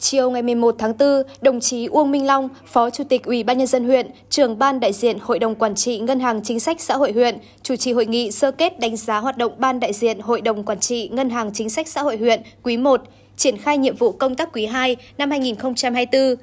Chiều ngày 11 tháng 4, đồng chí Uông Minh Long, Phó Chủ tịch Ủy ban nhân dân huyện, trưởng ban đại diện Hội đồng quản trị Ngân hàng Chính sách xã hội huyện, chủ trì hội nghị sơ kết đánh giá hoạt động ban đại diện Hội đồng quản trị Ngân hàng Chính sách xã hội huyện quý 1, triển khai nhiệm vụ công tác quý 2 năm 2024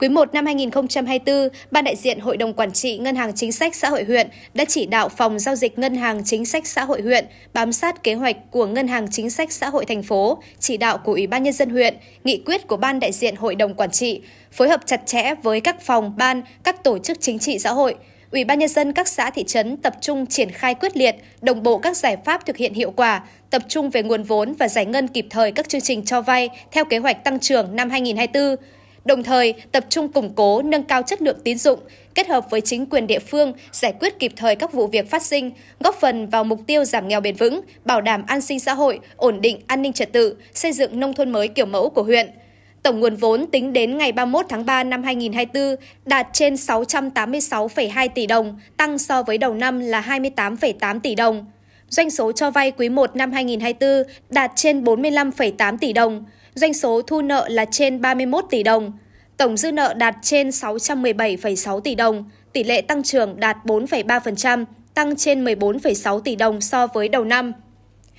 Quý 1 năm 2024, Ban đại diện Hội đồng Quản trị Ngân hàng Chính sách Xã hội huyện đã chỉ đạo Phòng Giao dịch Ngân hàng Chính sách Xã hội huyện bám sát kế hoạch của Ngân hàng Chính sách Xã hội thành phố, chỉ đạo của Ủy ban Nhân dân huyện, nghị quyết của Ban đại diện Hội đồng Quản trị, phối hợp chặt chẽ với các phòng, ban, các tổ chức chính trị xã hội, Ủy ban nhân dân các xã thị trấn tập trung triển khai quyết liệt, đồng bộ các giải pháp thực hiện hiệu quả, tập trung về nguồn vốn và giải ngân kịp thời các chương trình cho vay theo kế hoạch tăng trưởng năm 2024 đồng thời tập trung củng cố nâng cao chất lượng tín dụng, kết hợp với chính quyền địa phương giải quyết kịp thời các vụ việc phát sinh, góp phần vào mục tiêu giảm nghèo bền vững, bảo đảm an sinh xã hội, ổn định an ninh trật tự, xây dựng nông thôn mới kiểu mẫu của huyện. Tổng nguồn vốn tính đến ngày 31 tháng 3 năm 2024 đạt trên 686,2 tỷ đồng, tăng so với đầu năm là 28,8 tỷ đồng. Doanh số cho vay quý 1 năm 2024 đạt trên 45,8 tỷ đồng doanh số thu nợ là trên 31 tỷ đồng. Tổng dư nợ đạt trên 617,6 tỷ đồng, tỷ lệ tăng trưởng đạt 4,3%, tăng trên 14,6 tỷ đồng so với đầu năm.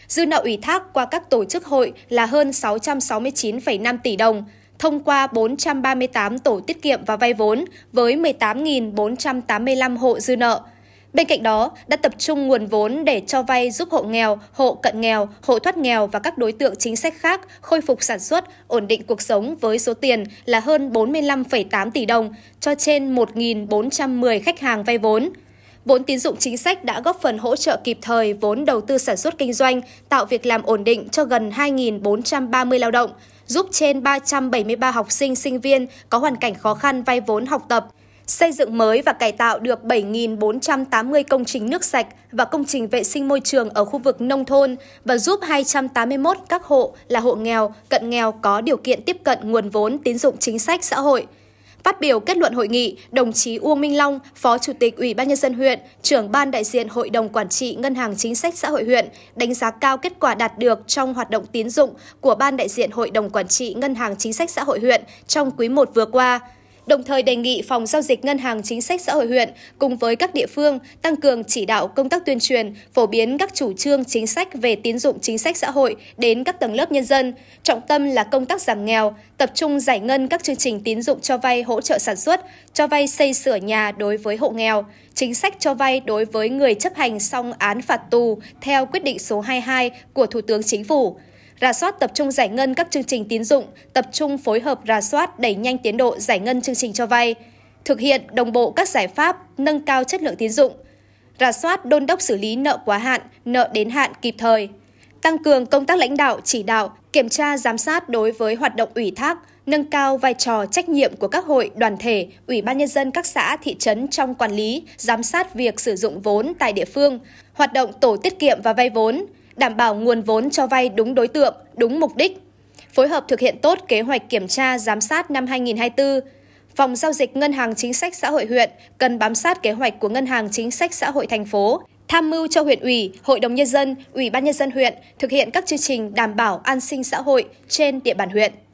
Dư nợ ủy thác qua các tổ chức hội là hơn 669,5 tỷ đồng, thông qua 438 tổ tiết kiệm và vay vốn với 18.485 hộ dư nợ – Bên cạnh đó, đã tập trung nguồn vốn để cho vay giúp hộ nghèo, hộ cận nghèo, hộ thoát nghèo và các đối tượng chính sách khác khôi phục sản xuất, ổn định cuộc sống với số tiền là hơn 45,8 tỷ đồng cho trên 1.410 khách hàng vay vốn. Vốn tín dụng chính sách đã góp phần hỗ trợ kịp thời vốn đầu tư sản xuất kinh doanh, tạo việc làm ổn định cho gần 2.430 lao động, giúp trên 373 học sinh sinh viên có hoàn cảnh khó khăn vay vốn học tập, xây dựng mới và cải tạo được 7.480 công trình nước sạch và công trình vệ sinh môi trường ở khu vực nông thôn và giúp 281 các hộ là hộ nghèo, cận nghèo có điều kiện tiếp cận nguồn vốn tín dụng chính sách xã hội. Phát biểu kết luận hội nghị, đồng chí Uông Minh Long, Phó Chủ tịch Ủy ban nhân dân huyện, trưởng ban đại diện Hội đồng quản trị Ngân hàng Chính sách xã hội huyện đánh giá cao kết quả đạt được trong hoạt động tín dụng của ban đại diện Hội đồng quản trị Ngân hàng Chính sách xã hội huyện trong quý 1 vừa qua đồng thời đề nghị Phòng Giao dịch Ngân hàng Chính sách Xã hội huyện cùng với các địa phương tăng cường chỉ đạo công tác tuyên truyền, phổ biến các chủ trương chính sách về tín dụng chính sách xã hội đến các tầng lớp nhân dân, trọng tâm là công tác giảm nghèo, tập trung giải ngân các chương trình tín dụng cho vay hỗ trợ sản xuất, cho vay xây sửa nhà đối với hộ nghèo, chính sách cho vay đối với người chấp hành xong án phạt tù theo quyết định số 22 của Thủ tướng Chính phủ rà soát tập trung giải ngân các chương trình tín dụng, tập trung phối hợp rà soát đẩy nhanh tiến độ giải ngân chương trình cho vay, thực hiện đồng bộ các giải pháp nâng cao chất lượng tín dụng, rà soát đôn đốc xử lý nợ quá hạn, nợ đến hạn kịp thời, tăng cường công tác lãnh đạo, chỉ đạo, kiểm tra giám sát đối với hoạt động ủy thác, nâng cao vai trò trách nhiệm của các hội, đoàn thể, ủy ban nhân dân các xã, thị trấn trong quản lý, giám sát việc sử dụng vốn tại địa phương, hoạt động tổ tiết kiệm và vay vốn, đảm bảo nguồn vốn cho vay đúng đối tượng, đúng mục đích. Phối hợp thực hiện tốt kế hoạch kiểm tra giám sát năm 2024, Phòng giao dịch Ngân hàng Chính sách xã hội huyện cần bám sát kế hoạch của Ngân hàng Chính sách xã hội thành phố, tham mưu cho huyện ủy, hội đồng nhân dân, ủy ban nhân dân huyện thực hiện các chương trình đảm bảo an sinh xã hội trên địa bàn huyện.